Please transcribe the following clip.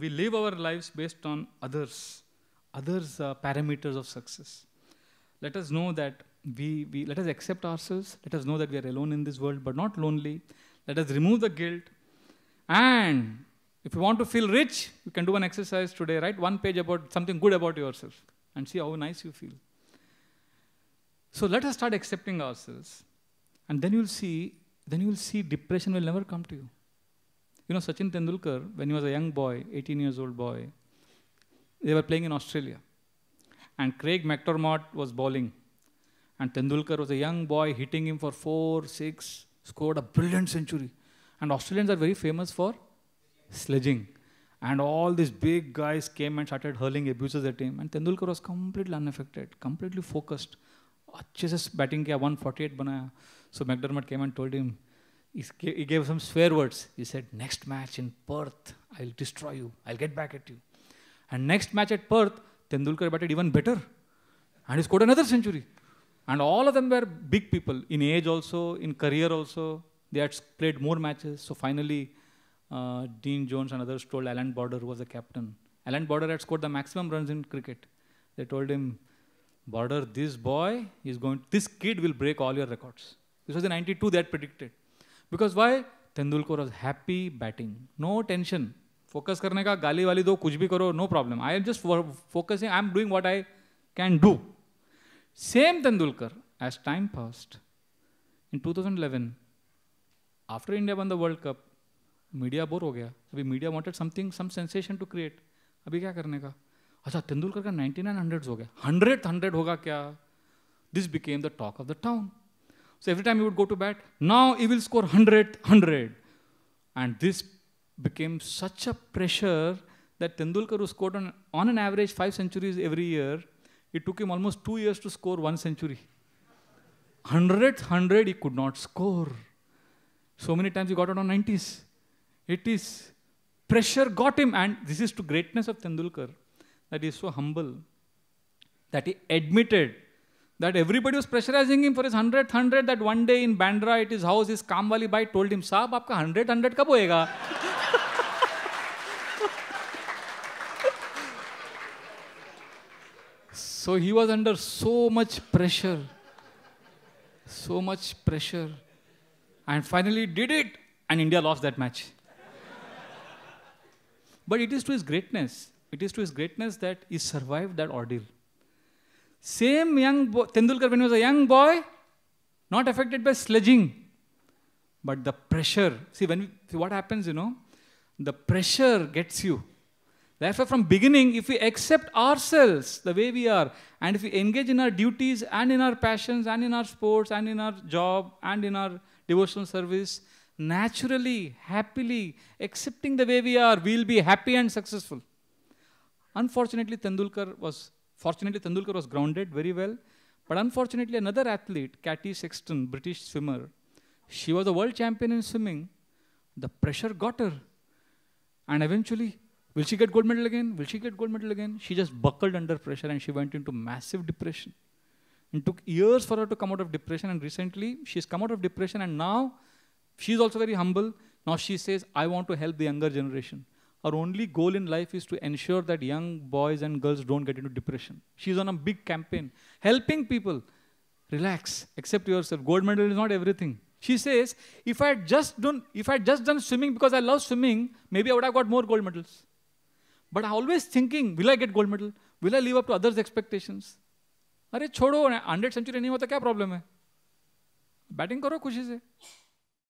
we live our lives based on others, others' uh, parameters of success. Let us know that we, we, let us accept ourselves, let us know that we are alone in this world, but not lonely. Let us remove the guilt. And if you want to feel rich, you can do an exercise today, write one page about something good about yourself and see how nice you feel. So let us start accepting ourselves, and then you'll see, then you'll see depression will never come to you. You know, Sachin Tendulkar, when he was a young boy, 18 years old boy, they were playing in Australia. And Craig McDermott was bowling. And Tendulkar was a young boy hitting him for four, six, scored a brilliant century. And Australians are very famous for sledging. And all these big guys came and started hurling abuses at him. And Tendulkar was completely unaffected, completely focused. अच्छे से batting किया 148 बनाया so McDermott came and told him he gave some swear words. He said, Next match in Perth, I'll destroy you. I'll get back at you. And next match at Perth, Tendulkar batted even better. And he scored another century. And all of them were big people in age also, in career also. They had played more matches. So finally, uh, Dean Jones and others told Alan Border, who was the captain. Alan Border had scored the maximum runs in cricket. They told him, Border, this boy is going, this kid will break all your records. This was in 92 they had predicted. Because why Tendulkar was happy batting no tension focus करने का गाली वाली दो कुछ भी करो no problem I am just focusing I am doing what I can do same Tendulkar as time first in two thousand eleven after India won the world cup media bore हो गया अभी media wanted something some sensation to create अभी क्या करने का अच्छा तेंदुलकर का nine hundred हो गया हंड्रेड हंड्रेड होगा क्या this became the talk of the town So every time he would go to bat, now he will score 100, 100. And this became such a pressure that Tendulkar, who scored on, on an average five centuries every year, it took him almost two years to score one century. 100th 100 he could not score. So many times he got out on 90s. 80s. Pressure got him, and this is to greatness of Tendulkar that he is so humble that he admitted that everybody was pressurizing him for his 100th that one day in Bandra at his house his Kamwali bhai told him साहब आपका 100 100 कब so he was under so much pressure so much pressure and finally did it and India lost that match but it is to his greatness it is to his greatness that he survived that ordeal same young boy, Tendulkar when he was a young boy, not affected by sledging. But the pressure, see, when we, see what happens, you know, the pressure gets you. Therefore, from beginning, if we accept ourselves the way we are, and if we engage in our duties and in our passions and in our sports and in our job and in our devotional service, naturally, happily, accepting the way we are, we'll be happy and successful. Unfortunately, Tendulkar was Fortunately, Tendulkar was grounded very well. But unfortunately, another athlete, Katie Sexton, British swimmer, she was a world champion in swimming. The pressure got her. And eventually, will she get gold medal again? Will she get gold medal again? She just buckled under pressure and she went into massive depression. It took years for her to come out of depression, and recently she's come out of depression, and now she's also very humble. Now she says, I want to help the younger generation our only goal in life is to ensure that young boys and girls don't get into depression. She's on a big campaign, helping people. Relax, accept yourself. Gold medal is not everything. She says, if I had just done, if I had just done swimming because I love swimming, maybe I would have got more gold medals. But I'm always thinking, will I get gold medal? Will I live up to others' expectations? अरे छोड़ो hundred century नहीं होता क्या problem है batting करो खुशी से